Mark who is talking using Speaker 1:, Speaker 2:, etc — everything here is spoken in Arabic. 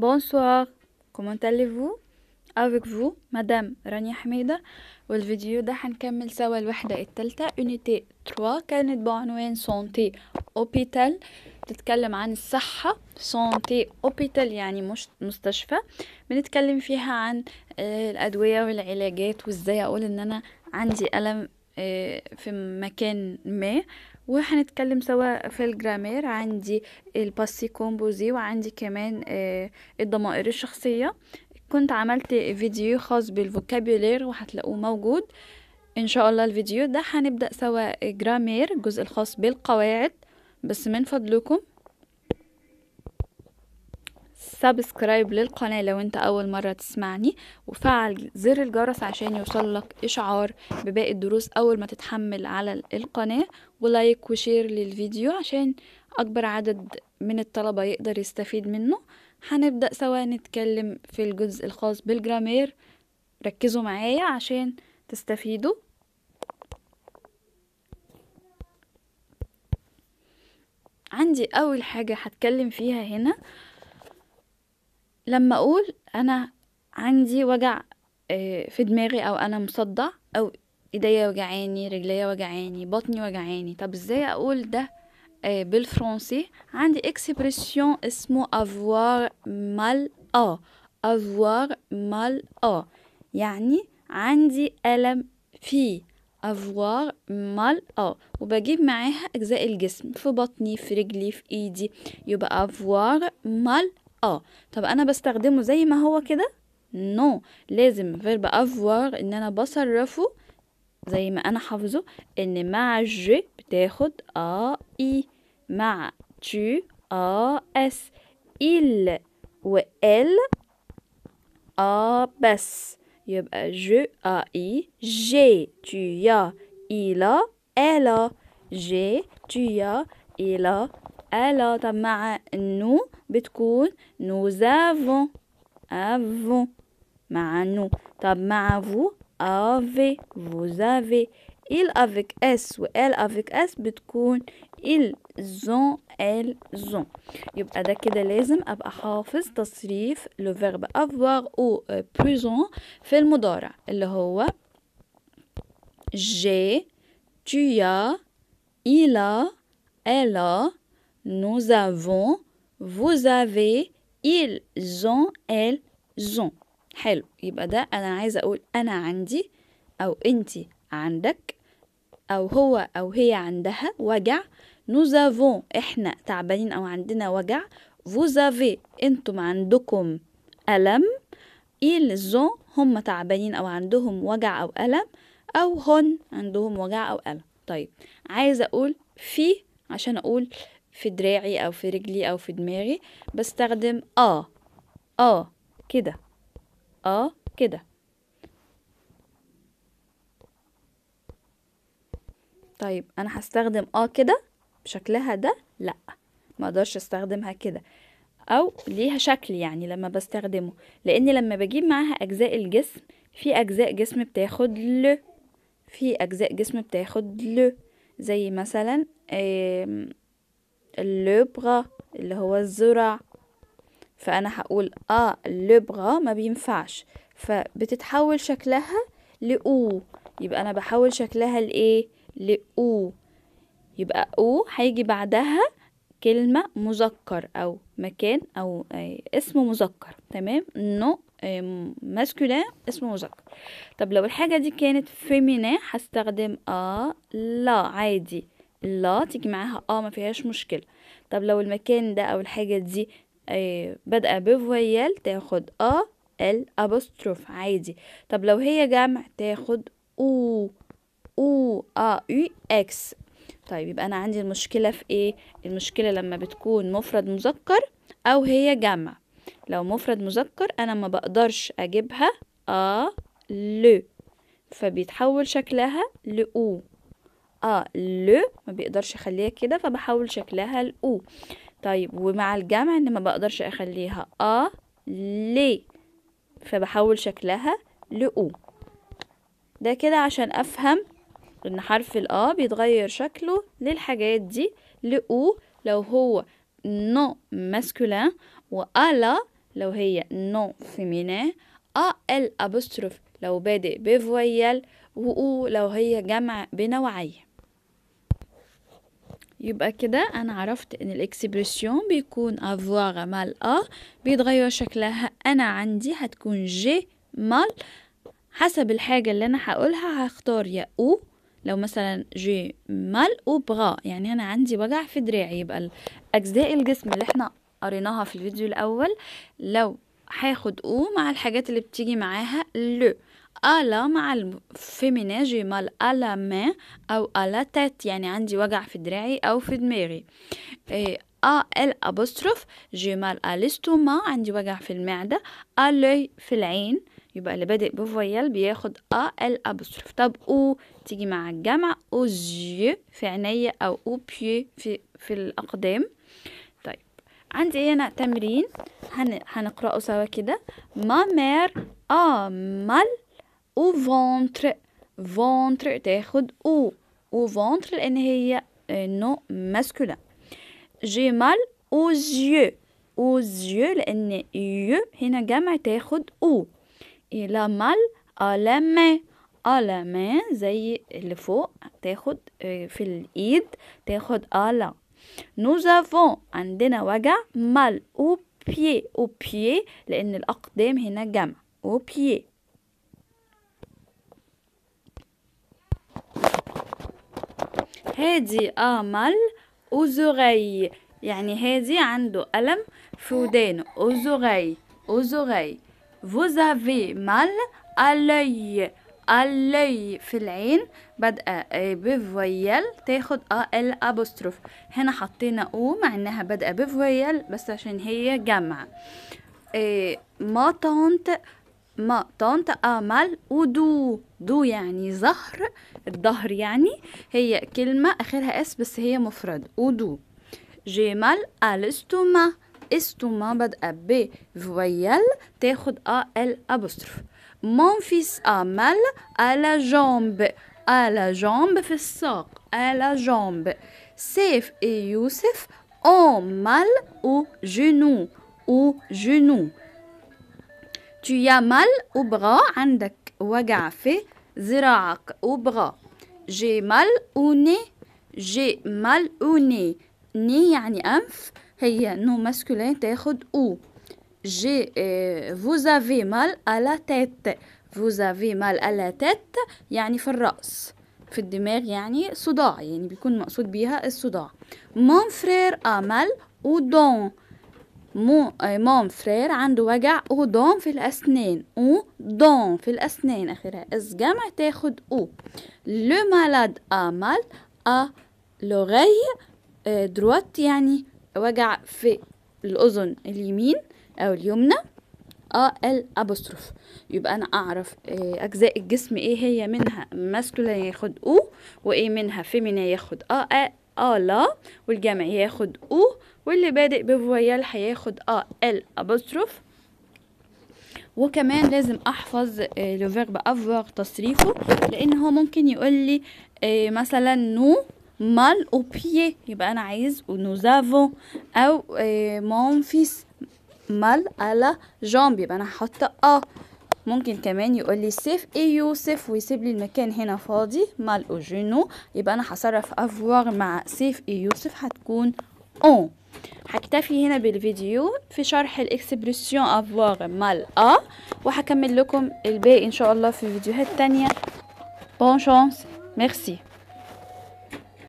Speaker 1: بونسوار comment allez افيك فو مدام رانيا حميدة والفيديو ده هنكمل سوا الوحدة التالتة اونيتي 3 كانت بعنوان سونتي اوبيتال بتتكلم عن الصحة سونتي اوبيتال يعني مش مستشفى بنتكلم فيها عن آه، الأدوية والعلاجات وازاي أقول إن أنا عندي ألم آه، في مكان ما وهنتكلم سوا في الجرامير عندي الباسي كومبوزي وعندي كمان آه، الضمائر الشخصية كنت عملت فيديو خاص بالفوكابيولير وهتلاقوه موجود ان شاء الله الفيديو ده هنبدأ سوا جرامير الجزء الخاص بالقواعد بس من فضلكم سبسكرايب للقناة لو انت اول مرة تسمعني وفعل زر الجرس عشان يوصلك اشعار بباقي الدروس اول ما تتحمل على القناة ولايك وشير للفيديو عشان اكبر عدد من الطلبة يقدر يستفيد منه هنبدأ سوا نتكلم في الجزء الخاص بالجرامير ركزوا معايا عشان تستفيدوا عندي اول حاجة هتكلم فيها هنا لما أقول أنا عندي وجع آه، في دماغي أو أنا مصدع أو إيديا وجعاني رجليا وجعاني بطني وجعاني طب إزاي أقول ده آه، بالفرنسي عندي اكسبريسيون اسمه avoir مال اه avoir مال اه يعني عندي ألم في avoir مال اه وبجيب معاها اجزاء الجسم في بطني في رجلي في ايدي يبقى avoir مال اه طب انا بستخدمه زي ما هو كده نو no. لازم فيرب افوار ان انا بصرفه زي ما انا حافظه ان مع ج بتاخد ا اي مع تو ا اس ال و ال ا بس يبقى ج ا اي جي تو يا il الا جي تو يا il الا طب مع نو بتكون nous avons avons مع nous طب مع vous avez vous avez il avec s و elle avec s بتكون ils ont elles ont يبقى ده كده لازم ابقى حافظ تصريف لو avoir او euh, présent في المضارع j'ai tu as il a elle a nous avons vous avez ils ont elles ont حلو يبقى ده أنا عايزة أقول أنا عندي أو أنت عندك أو هو أو هي عندها وجع nous avons إحنا تعبانين أو عندنا وجع vous avez أنتم عندكم ألم ils ont هم تعبانين أو عندهم وجع أو ألم أو هن عندهم وجع أو ألم طيب عايزة أقول في عشان أقول في دراعي أو في رجلي أو في دماغي بستخدم آه آه كده آه كده طيب أنا هستخدم آه كده بشكلها ده لأ ما اقدرش استخدمها كده او ليها شكل يعني لما بستخدمه لان لما بجيب معاها اجزاء الجسم في اجزاء جسم بتاخد ل في اجزاء جسم بتاخد ل زي مثلا اللوبغا اللي هو الزرع فأنا هقول آ آه، لبغ ما بينفعش فبتتحول شكلها لأو يبقى أنا بحول شكلها لإيه لأو يبقى أو هيجي بعدها كلمة مذكر أو مكان أو اسم مذكر تمام نو ماسكولين اسم مذكر طب لو الحاجة دي كانت فيمينا هستخدم آ آه، لا عادي لا تيجي معاها اه ما فيهاش مشكلة طب لو المكان ده او الحاجة دي آه، بادئة بفويال تاخد ا ال ابوستروف عادي طب لو هي جمع تاخد او او ا يو اكس طيب يبقى انا عندي المشكلة في ايه المشكلة لما بتكون مفرد مذكر او هي جمع لو مفرد مذكر انا ما بقدرش اجيبها ا ل فبيتحول شكلها لأو ا آه، ل ما بيقدرش اخليها كده فبحول شكلها الاو طيب ومع الجمع ان ما بقدرش اخليها ا ل فبحول شكلها لأو ده كده عشان افهم ان حرف الا بيتغير شكله للحاجات دي لأو لو هو نو ماسكولين وألا لو هي نو فيمينين أ ال ابوستروف لو بادئ بفويال وأو لو هي جمع بنوعية يبقى كده أنا عرفت إن الإكسبرسيون بيكون أفواغ مال أ بيتغير شكلها أنا عندي هتكون جي مال حسب الحاجة اللي أنا هقولها هختار يا أو لو مثلا جي مال أو بغا يعني أنا عندي وجع في دراعي يبقى أجزاء الجسم اللي احنا قريناها في الفيديو الأول لو هاخد أو مع الحاجات اللي بتيجي معاها لو ألا آه، مع الفيمينا مال ألا آه ما أو ألا آه تات يعني عندي وجع في دراعي أو في دماغي آ إيه، ال أبوستروف مال أليستوما عندي وجع في المعدة ألي في العين يبقى اللي بادئ بفويل بياخد أ ال أبوستروف طب أو تيجي مع الجمع أو جي في عينيا أو أو بي في, في الأقدام طيب عندي هنا تمرين هن... هنقرأه سوا كده أ مال أو فونتر فونتر تاخد أو أو فونتر لأن هي نو ماسكولا جي مال أو زيو أو زيو لأن يو هنا جمع تاخد أو إلى مال على ما على ما زي اللي فوق تاخد آه، في الإيد تاخد على Nous avons عندنا وجع mal au pied au pied لأن الأقدام هنا جمع au pied هادي أمل أوزوغي يعني هادي عنده ألم في ودانه أوزوغي أوزوغي فوزافي مال mal الي في العين بدأ بفويل تاخد ال ابوستروف هنا حطينا او مع انها بدأ بفويل بس عشان هي جمع إيه، ما طنط ما طونت أمل ودو دو يعني ظهر الظهر يعني هي كلمة آخرها اس بس هي مفرد ودو جمل الاستوما استوما بدأ ب فويل تاخد أ ال أبوستروف مون فيس أمل على جنب على جنب في الساق على جنب سيف يوسف أمل أو جنو أو جنو Tu as mal au bras, عندك وجع في ذراعك au bras. J'ai mal au nez, j'ai mal au nez. ني يعني أنف هي نو ماسكولين تاخد او جي اه vous avez mal à la tête vous avez mal à la tête يعني في الرأس في الدماغ يعني صداع يعني بيكون مقصود بيها الصداع mon frère a mal au dents مو مون فرير عنده وجع ودوم في الأسنان أو دوم في الأسنان آخرها إس جمع تاخد أو لو مالاد ا مال أ لوغي دروات يعني وجع في الأذن اليمين أو اليمنى أ الأبوستروف يبقى أنا أعرف أجزاء الجسم إيه هي منها ماسكولين ياخد أو وإيه منها فيمينا ياخد أ الا والجمع ياخد أو واللي بادئ بفويال هياخد ا ال أبوستروف وكمان لازم احفظ لو فيرب افوار تصريفه لان هو ممكن يقول لي مثلا نو مال او بيي يبقى انا عايز نو زافو او مون فيس مال على جامب يبقى انا هحط اه ممكن كمان يقول لي سيف اي يوسف ويسيب لي المكان هنا فاضي مال او جينو يبقى انا هصرف افوار مع سيف اي يوسف هتكون او هكتفي هنا بالفيديو في شرح الاكسبريسيون افوار مال ا وهكمل لكم الباقي ان شاء الله في فيديوهات تانية بون شانس ميرسي